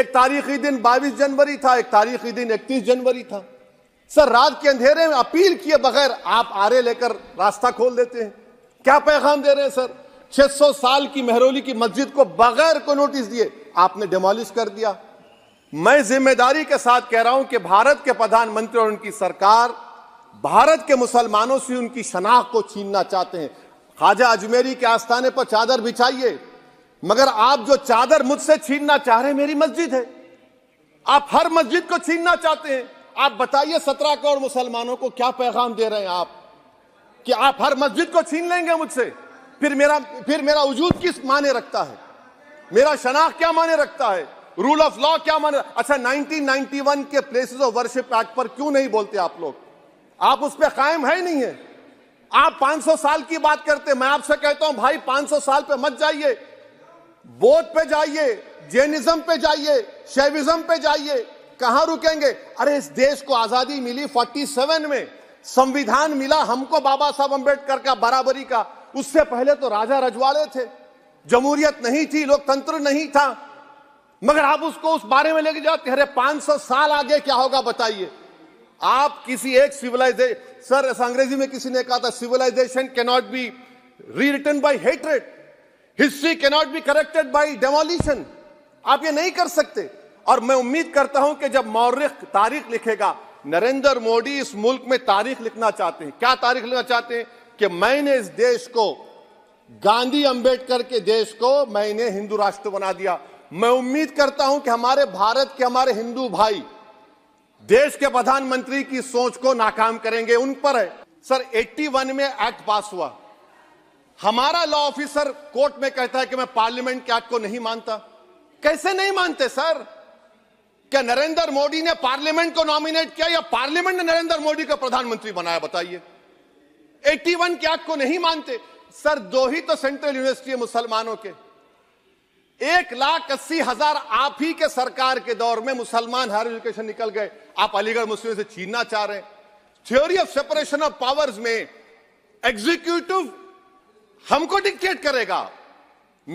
एक तारीखी दिन 22 जनवरी था एक तारीखी दिन 31 जनवरी था सर रात के अंधेरे में अपील किए बगैर आप आरे लेकर रास्ता खोल देते हैं क्या पैगाम दे रहे हैं सर 600 साल की मेहरोली की मस्जिद को बगैर को नोटिस दिए आपने डिमोलिश कर दिया मैं जिम्मेदारी के साथ कह रहा हूं कि भारत के प्रधानमंत्री और उनकी सरकार भारत के मुसलमानों से उनकी शनाख को छीनना चाहते हैं ख्वाजा अजमेरी के आस्थाने पर चादर बिछाइए मगर आप जो चादर मुझसे छीनना चाह रहे मेरी मस्जिद है आप हर मस्जिद को छीनना चाहते हैं आप बताइए सत्रह करोड़ मुसलमानों को क्या पैगाम दे रहे हैं आप कि आप हर मस्जिद को छीन लेंगे मुझसे फिर मेरा फिर मेरा वजूद किस माने रखता है मेरा शनाख क्या माने रखता है रूल ऑफ लॉ क्या माने अच्छा 1991 के प्लेसेस ऑफ वर्शिप एक्ट पर क्यों नहीं बोलते आप लोग आप उस पर कायम है नहीं है आप 500 साल की बात करते मैं आपसे कहता हूं भाई 500 साल पे मत जाइए बोध पे जाइए जैनिज्म पे जाइए शैविज्म पे जाइए कहां रुकेंगे अरे इस देश को आजादी मिली 47 में संविधान मिला हमको बाबा साहब अंबेडकर का बराबरी का उससे पहले तो राजा रजवाड़े थे जमहूरियत नहीं थी लोकतंत्र नहीं था मगर आप उसको उस बारे में लेके जाते अरे 500 साल आगे क्या होगा बताइए आप किसी एक सिविलाइजेशन सर अंग्रेजी में किसी ने कहा था civilisation cannot be rewritten by hatred history cannot be corrected by demolition आप ये नहीं कर सकते और मैं उम्मीद करता हूं कि जब मौरख तारीख लिखेगा नरेंद्र मोदी इस मुल्क में तारीख लिखना चाहते हैं क्या तारीख लिखना चाहते हैं कि मैंने इस देश को गांधी अंबेडकर के देश को मैंने हिंदू राष्ट्र बना दिया मैं उम्मीद करता हूं कि हमारे भारत के हमारे हिंदू भाई देश के प्रधानमंत्री की सोच को नाकाम करेंगे उन पर है सर 81 में एक्ट पास हुआ हमारा लॉ ऑफिसर कोर्ट में कहता है कि मैं पार्लियामेंट के एक्ट को नहीं मानता कैसे नहीं मानते सर क्या नरेंद्र मोदी ने पार्लियामेंट को नॉमिनेट किया या पार्लियामेंट ने नरेंद्र मोदी को प्रधानमंत्री बनाया बताइए 81 के एक्ट को नहीं मानते सर दो ही तो सेंट्रल यूनिवर्सिटी है मुसलमानों के एक लाख अस्सी हजार आप ही के सरकार के दौर में मुसलमान हायर एजुकेशन निकल गए आप अलीगढ़ मुस्लिम से छीनना चाह रहे हैं theory of separation of powers में एग्जीक्यूटिव हमको डिक्टेट करेगा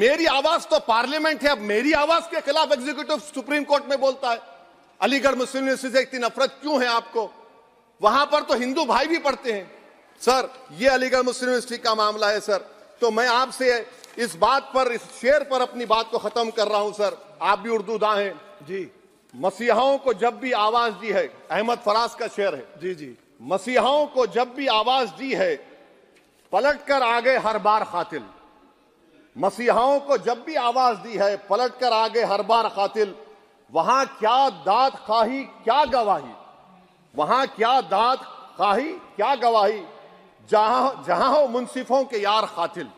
मेरी आवाज तो पार्लियामेंट है अब मेरी आवाज के खिलाफ एग्जीक्यूटिव सुप्रीम कोर्ट में बोलता है अलीगढ़ मुस्लिम यूनिवर्सिटी से इतनी नफरत क्यों है आपको वहां पर तो हिंदू भाई भी पढ़ते हैं सर ये अलीगढ़ मुस्लिम यूनिवर्सिटी का मामला है सर तो मैं आपसे इस बात पर इस शेर पर अपनी बात को खत्म कर रहा हूं सर आप भी उर्दू दा हैं जी मसीहाओं को जब भी आवाज दी है अहमद फराज का शेर है जी जी मसीहाओं को जब भी आवाज दी है पलट कर आगे हर बार खातिल मसीहाओं को जब भी आवाज दी है पलट कर आगे हर बार खातिल वहां क्या दात खाही क्या गवाही वहां क्या दात खाही क्या गवाही जहां जहां हो मुनसिफों के यार खातिल